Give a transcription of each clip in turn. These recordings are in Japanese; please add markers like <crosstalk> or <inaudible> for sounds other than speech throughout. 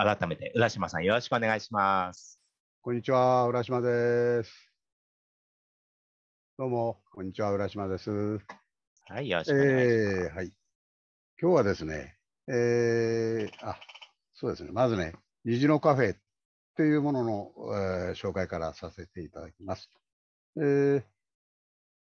改めて浦島さんよろしくお願いします。こんにちは、浦島です。どうも、こんにちは、浦島です。はい、よろしくお願いします。えー、はい。今日はですね、えー、あ、そうですね、まずね、虹のカフェっていうものの、えー、紹介からさせていただきます。えー、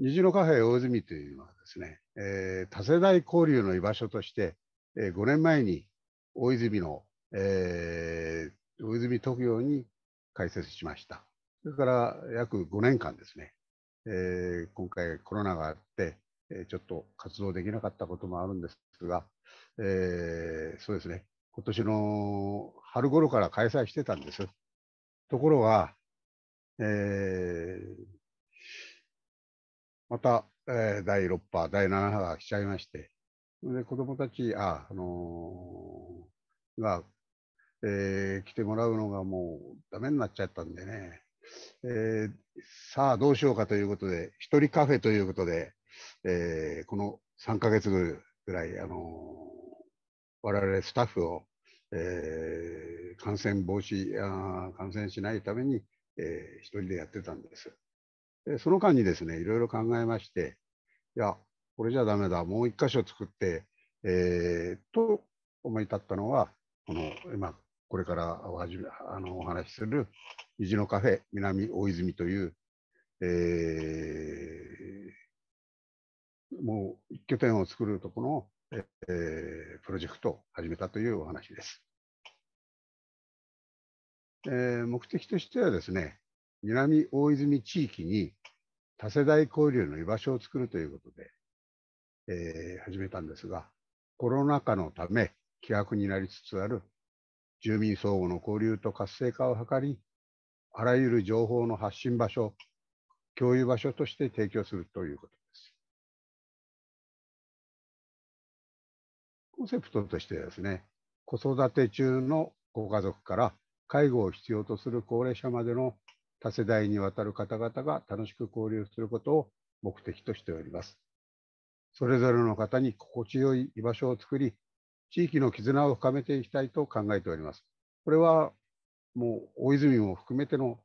虹のカフェ大泉というのはですね、えー、多世代交流の居場所として、えー、5年前に大泉のえー、泉特養に開設しました。それから約5年間ですね、えー、今回コロナがあって、えー、ちょっと活動できなかったこともあるんですが、えー、そうですね、今年の春頃から開催してたんです。ところが、えー、また、えー、第6波、第7波が来ちゃいまして、で子どもたちあ、あのー、がえー、来てもらうのがもうダメになっちゃったんでね、えー、さあどうしようかということで、一人カフェということで、えー、この3ヶ月ぐらい、あのー、我々スタッフを、えー、感染防止あ、感染しないために、えー、一人でやってたんです。でその間にですね、いろいろ考えまして、いや、これじゃダメだ、もう一箇所作って、えー、と思い立ったのは、この今これからおはじあのお話しする虹のカフェ南大泉という、えー、もう一拠点を作るところの、えー、プロジェクトを始めたというお話です。えー、目的としてはですね、南大泉地域に多世代交流の居場所を作るということで、えー、始めたんですが、コロナ禍のため、希薄になりつつある住民相互の交流と活性化を図り、あらゆる情報の発信場所、共有場所として提供するということです。コンセプトとしてですね、子育て中のご家族から介護を必要とする高齢者までの多世代にわたる方々が楽しく交流することを目的としております。それぞれの方に心地よい居場所を作り、地域の絆を深めていきたいと考えております。これはもう大泉を含めての、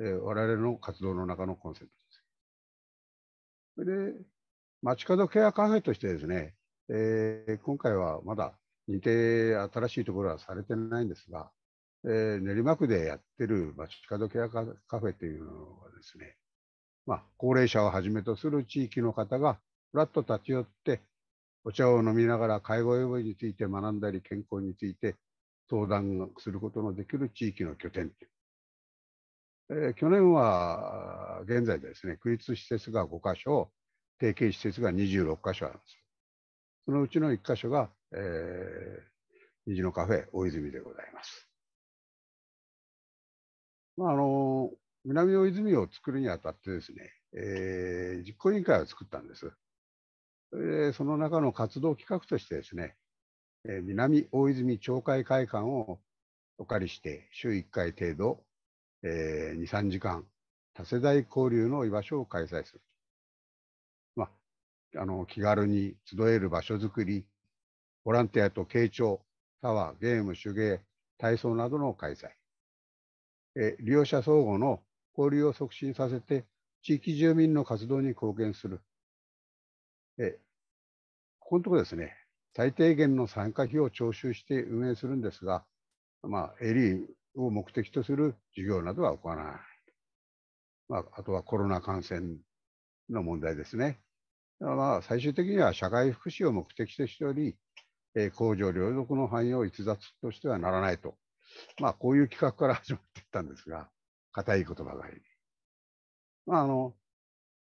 えー、我々の活動の中のコンセプトです。それで、街角ケアカフェとしてですね、えー、今回はまだ認定新しいところはされてないんですが、えー、練馬区でやってる街角ケアカフェというのはですね、まあ、高齢者をはじめとする地域の方がふらっと立ち寄って、お茶を飲みながら介護予防について学んだり健康について相談することのできる地域の拠点、えー、去年は現在ですね区立施設が5箇所提携施設が26箇所あるんですそのうちの1箇所が、えー、虹のカフェ大泉でございます、まあ、あの南大泉を作るにあたってですね、えー、実行委員会を作ったんですそその中の活動企画としてですね、え南大泉町会会館をお借りして、週1回程度、えー、2、3時間、多世代交流の居場所を開催する。まあ、あの気軽に集える場所づくり、ボランティアと傾聴、タワー、ゲーム、手芸、体操などの開催。え利用者相互の交流を促進させて、地域住民の活動に貢献するえここのところですね、最低限の参加費を徴収して運営するんですが、まあ、エリーを目的とする事業などは行わない。まあ、あとはコロナ感染の問題ですね。まあ、最終的には社会福祉を目的としており、えー、工場領属の範囲を逸脱としてはならないと、まあ、こういう企画から始まっていったんですが、固い言葉があり。まあ、あの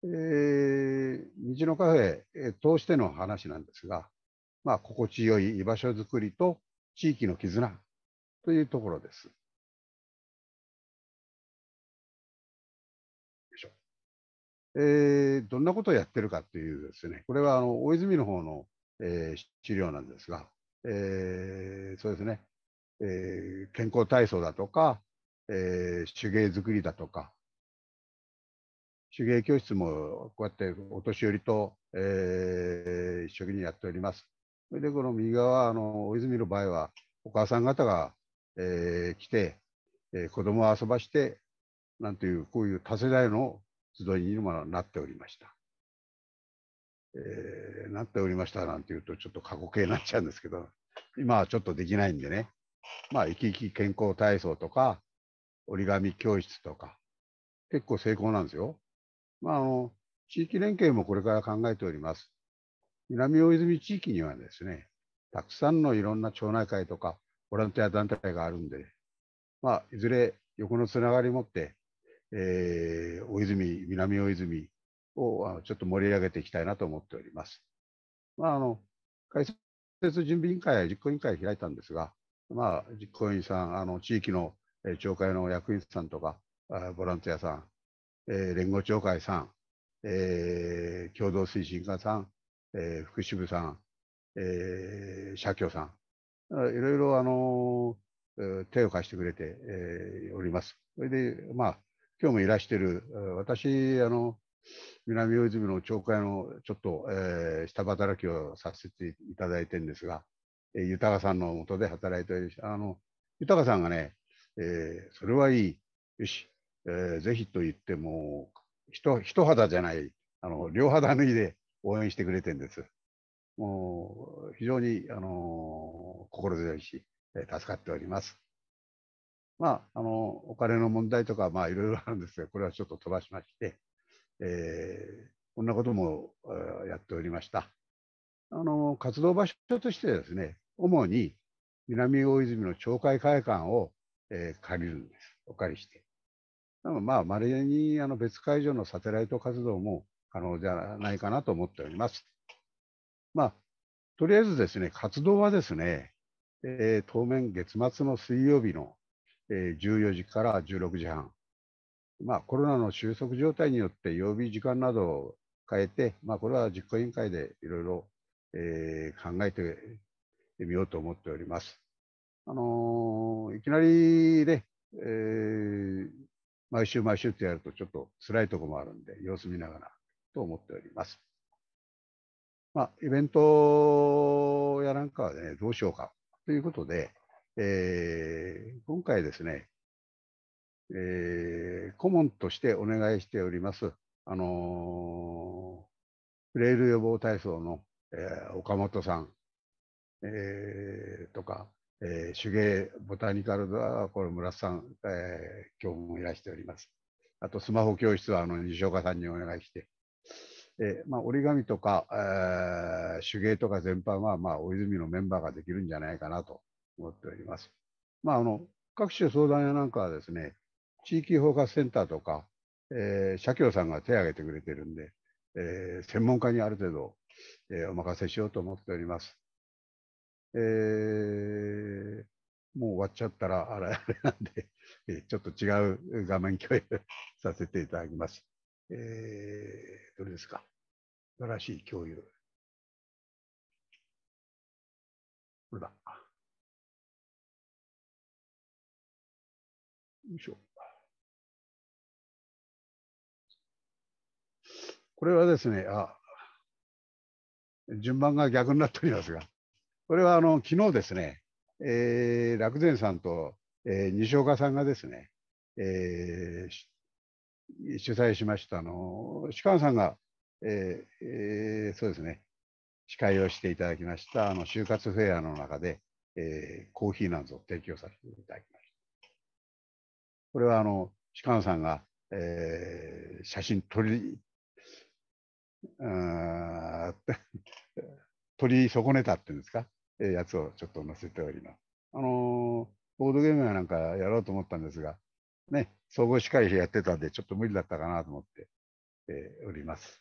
えー、虹のカフェ通しての話なんですが、まあ、心地よい居場所づくりと地域の絆というところです。えー、どんなことをやってるかというですね、これはあの大泉の方の、えー、資料なんですが、えー、そうですね、えー、健康体操だとか、えー、手芸作りだとか、手芸教室もこうやってお年寄りと、えー、一緒にやっております。それでこの右側あの大泉の場合はお母さん方が、えー、来て、えー、子供を遊ばしてなんていうこういう多世代の集いにもなっておりました。えー、なっておりましたなんていうとちょっと過去形になっちゃうんですけど今はちょっとできないんでねまあ生き生き健康体操とか折り紙教室とか結構成功なんですよ。まあ、あの地域連携もこれから考えております。南大泉地域にはですね、たくさんのいろんな町内会とか、ボランティア団体があるんで、まあ、いずれ横のつながりを持って、えー、大泉、南大泉をちょっと盛り上げていきたいなと思っております。まあ、あの解説準備委員会や実行委員会を開いたんですが、まあ、実行委員さん、あの地域の町会の役員さんとか、ボランティアさん、え連合町会さん、えー、共同推進課さん、えー、福祉部さん、えー、社協さん、いろいろ、あの手を貸してくれて、えおります。それで、まあ、今日もいらしてる、私、あの、南大泉の町会のちょっと、え下働きをさせていただいてるんですが、えー、豊さんのもとで働いておりました。あの、豊さんがね、えそれはいい。よし、えー、ぜひと言っても人、肌じゃない、あの両肌脱いで応援してくれてるんです。もう非常に、あの心強いし、えー、助かっております。まあ、あのお金の問題とか、まあ、いろいろあるんですが、これはちょっと飛ばしまして、えー、こんなことも、えー、やっておりました。あの活動場所としてですね、主に南大泉の町会会館を、えー、借りるんです、お借りして。まあ、まれにあの別会場のサテライト活動も可能じゃないかなと思っております。まあ、とりあえずですね、活動はですね、えー、当面月末の水曜日の、えー、14時から16時半、まあ、コロナの収束状態によって曜日、時間などを変えて、まあ、これは実行委員会でいろいろ、考えてみようと思っております。あのー、いきなりね、えー、毎週毎週ってやるとちょっと辛いとこもあるんで、様子見ながらと思っております。まあ、イベントやなんかはね、どうしようかということで、えー、今回ですね、えー、顧問としてお願いしております、あのー、レイル予防体操の、えー、岡本さん、えー、とか、えー、手芸ボタニカルはこれ村さん、えー、教もいらしております。あとスマホ教室はあの西岡さんにお願いして、えー、まあ、折り紙とか、え手芸とか全般は、まあ、大泉のメンバーができるんじゃないかなと思っております。まあ、あの各種相談屋なんかはですね、地域包括センターとか、え社協さんが手を挙げてくれてるんで、え専門家にある程度、えお任せしようと思っております。えー、もう終わっちゃったらあれ <laughs> あれなんで、えちょっと違う画面共有させていただきます。えー、どれですか素晴らしい共有。これだ。よいしょ。これはですね、あ、順番が逆になっておりますが、これはあの昨日ですね、えー、楽善さんと、えー、西岡さんがですね、えー、主催しましたあの士官さんが、えーえー、そうですね司会をしていただきましたあの就活フェアの中で、えー、コーヒーなんぞ提供させていただきましたこれはあの士官さんが、えー、写真撮りあ <laughs> 撮り損ねたっていうんですかえやつをちょっと載せております。あのボードゲームやなんかやろうと思ったんですが、ね、総合司会やってたんで、ちょっと無理だったかなと思って、えー、おります。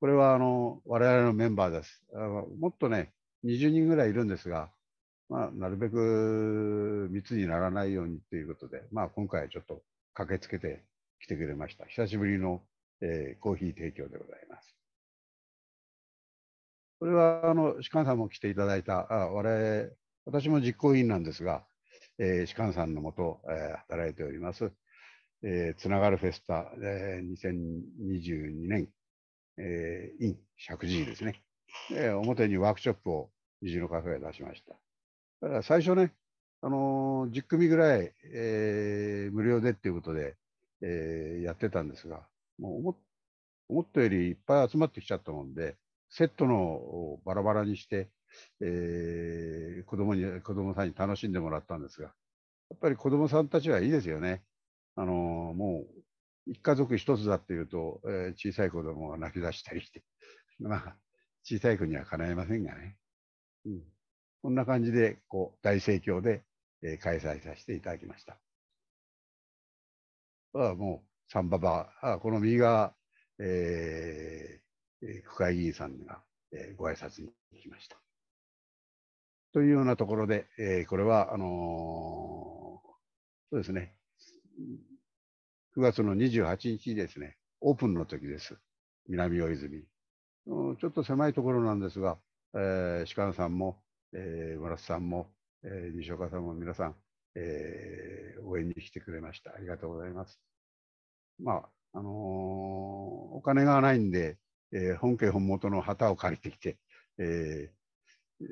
これはあの我々のメンバーです。あのもっとね、20人ぐらいいるんですが、まあ、なるべく密にならないようにということで、まあ、今回はちょっと駆けつけて来てくれました。久しぶりの、えー、コーヒー提供でございます。これはあの士官さんも来ていただいた、あ我私も実行委員なんですが、えー、士官さんのもと、えー、働いております、えー、つながるフェスタ、えー、2022年、えー、イン石神ですね、えー、表にワークショップを虹のカフェで出しました。だから最初ね、あのー、10組ぐらい、えー、無料でっていうことで、えー、やってたんですが、もう思ったよりいっぱい集まってきちゃったもんで、セットのバラバラにして、えー、子供に、子供さんに楽しんでもらったんですが、やっぱり子供さんたちはいいですよね。あのー、もう、一家族一つだっていうと、えー、小さい子供が泣き出したりして、<laughs> まあ、小さい子にはかないませんがね。うん。こんな感じで、こう、大盛況で、えー、開催させていただきました。あもう、サンババあこの右側、えー、え深井議員さんが、えご挨拶に行きました。というようなところで、えこれは、あのそうですね、9月の28日ですね、オープンの時です、南大泉。ちょっと狭いところなんですが、えー、鹿野さんも、えー、村瀬さんも、えー、西岡さんも皆さん、えー、応援に来てくれました。ありがとうございます。まあ、あのー、お金がないんで、えー、本家本元の旗を借りてきて、えー、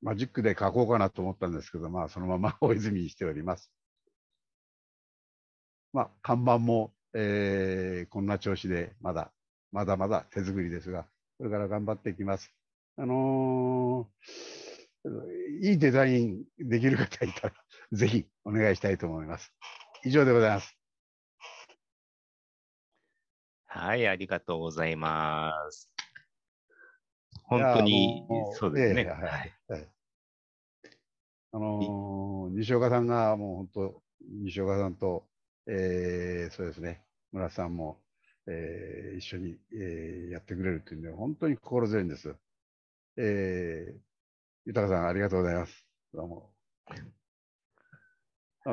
マジックで書こうかなと思ったんですけど、まあ、そのまま大泉にしております。まあ、看板も、えー、こんな調子でまだまだまだ手作りですが、これから頑張っていきます。あのー、いいデザインできる方いたら、ぜひお願いしたいと思います。以上でございます。はい、ありがとうございます。本当に、そうですね。あのー、西岡さんが、もう本当、西岡さんと、えー、そうですね、村さんも、えー、一緒に、えー、やってくれるというのは、本当に心強いんです。えー、豊さん、ありがとうございます。どうも。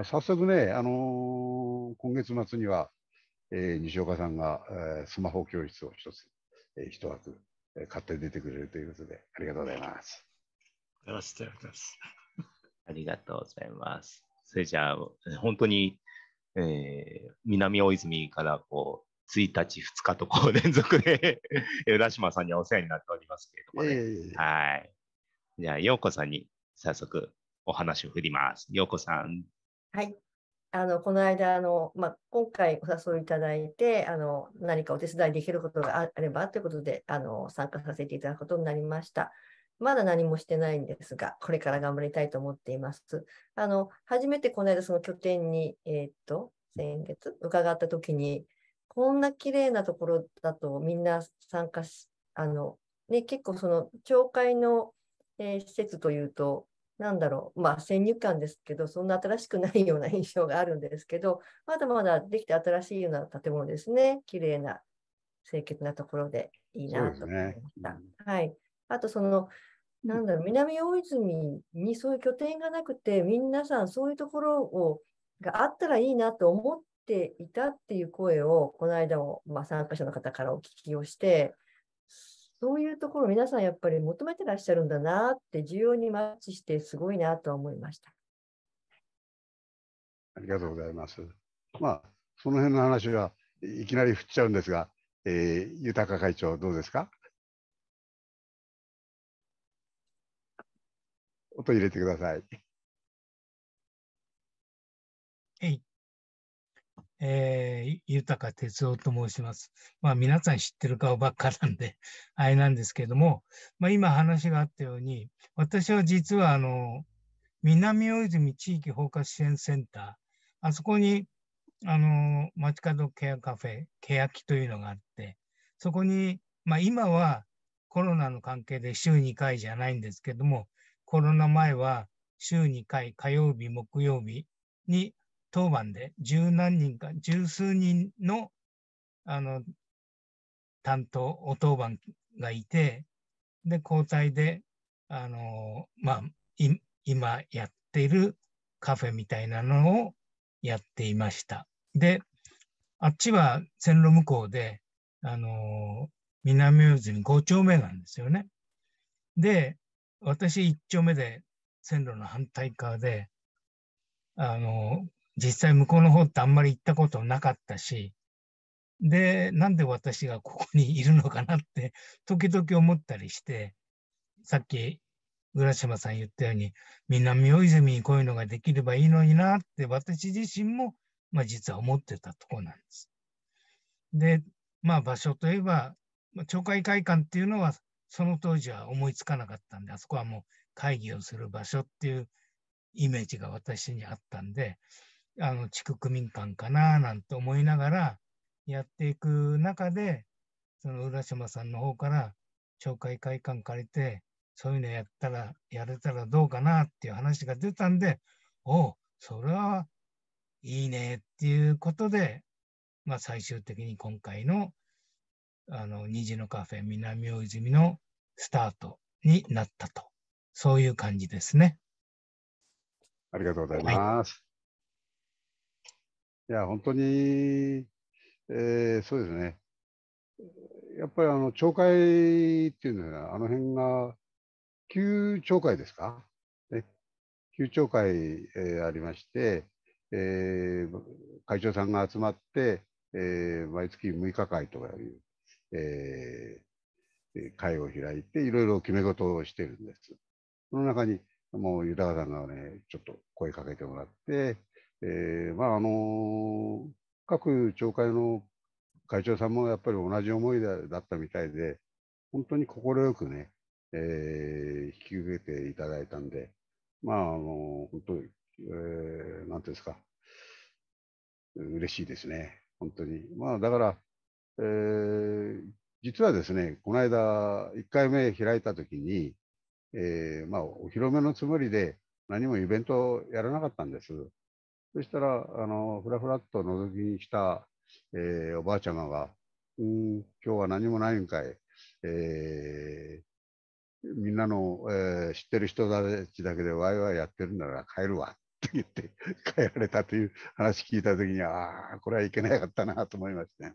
早速ね、あのー、今月末には、えー、西岡さんが、えー、スマホ教室を一つ、えー、一枠、えー、買って出てくれるということで、ありがとうございます。よろしくお願いします。<laughs> ありがとうございます。それじゃあ、本当に、えー、南大泉からこう1日、2日とこう連続で浦 <laughs> 島さんにはお世話になっておりますけれどもね。えー、はい。じゃあ、ようこさんに早速お話を振ります。ようこさん。はい。あのこの間あの、まあ、今回お誘いいただいてあの、何かお手伝いできることがあればということであの、参加させていただくことになりました。まだ何もしてないんですが、これから頑張りたいと思っています。あの初めてこの間、その拠点に、えー、っと先月伺ったときに、こんな綺麗なところだとみんな参加し、あのね、結構その町会の、えー、施設というと、なんだろう、まあ、先入観ですけど、そんな新しくないような印象があるんですけど、まだまだできて新しいような建物ですね。綺麗な、清潔なところでいいなと思いました。ねはい。あと、その、なんだろう、南大泉にそういう拠点がなくて、皆さんそういうところをがあったらいいなと思っていたっていう声を、この間も、まあ、参加者の方からお聞きをして、そういうところ皆さんやっぱり求めてらっしゃるんだなって需要にマッチしてすごいなと思いました。ありがとうございます。まあその辺の話はいきなり振っちゃうんですが、えー、豊会長どうですか音入れてください。えー、豊哲夫と申します。まあ、皆さん知ってる顔ばっかなんで <laughs> あれなんですけども、まあ、今話があったように、私は実はあの、南大泉地域包括支援センター、あそこに、あの、街角ケアカフェ、ケヤキというのがあって、そこに、まあ、今はコロナの関係で週2回じゃないんですけども、コロナ前は週2回、火曜日、木曜日に当番で十何人か、十数人の、あの、担当、お当番がいて、で、交代で、あの、まあ、今やっているカフェみたいなのをやっていました。で、あっちは線路向こうで、あの、南大泉5丁目なんですよね。で、私1丁目で線路の反対側で、あの、実際向こうの方ってあんまり行ったことなかったし、で、なんで私がここにいるのかなって、<laughs> 時々思ったりして、さっき、浦島さん言ったように、南大泉にこういうのができればいいのになって、私自身も、まあ実は思ってたとこなんです。で、まあ場所といえば、町会会館っていうのは、その当時は思いつかなかったんで、あそこはもう会議をする場所っていうイメージが私にあったんで、あの地区区民館かななんて思いながらやっていく中で、その浦島さんの方から町会会館借りて、そういうのやったら、やれたらどうかなっていう話が出たんで、おお、それはいいねっていうことで、まあ最終的に今回のあの虹のカフェ南大泉のスタートになったと、そういう感じですね。ありがとうございます。はいいや、本当に、えー、そうですね。やっぱりあの町会っていうのは、あの辺が、旧町会ですか、ね、旧町会、えー、ありまして、えー、会長さんが集まって、えー、毎月6日会とかいう、えー、会を開いて、いろいろ決め事をしてるんです。その中に、もう豊さんがね、ちょっと声かけてもらって、えー、まああの各町会の会長さんもやっぱり同じ思いだったみたいで、本当に快くね、えー、引き受けていただいたんで、まあ、あの本当に、えー、なんていうんですか、嬉しいですね、本当に。まあ、だから、えー、実はですね、この間、1回目開いたときに、えーまあ、お披露目のつもりで、何もイベントやらなかったんです。そしたら、あの、ふらふらっと覗きに来た、えー、おばあちゃまが、うん、今日は何もないんかい。えー、みんなの、えー、知ってる人たちだけでワイワイやってるなら帰るわ。って言って <laughs> 帰られたという話聞いた時にああこれはいけなかったなと思いまして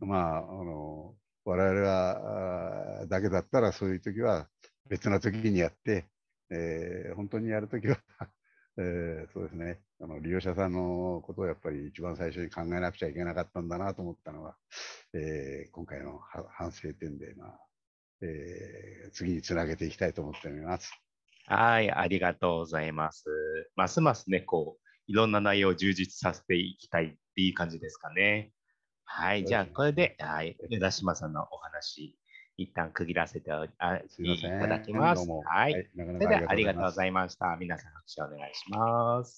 まああの我々はだけだったらそういう時は別な時にやって、えー、本当にやる時はえー、そうですねあの利用者さんのことをやっぱり一番最初に考えなくちゃいけなかったんだなと思ったのは、えー、今回の反省点で、まあえー、次につなげていきたいと思っております。はい、ありがとうございます。ますますね、こう、いろんな内容を充実させていきたいっていう感じですかね。はい、じゃあ、これで、はい、枝島さんのお話、一旦区切らせてあすいただきます。はい。それではありがとうございました。皆さん拍手お願いします。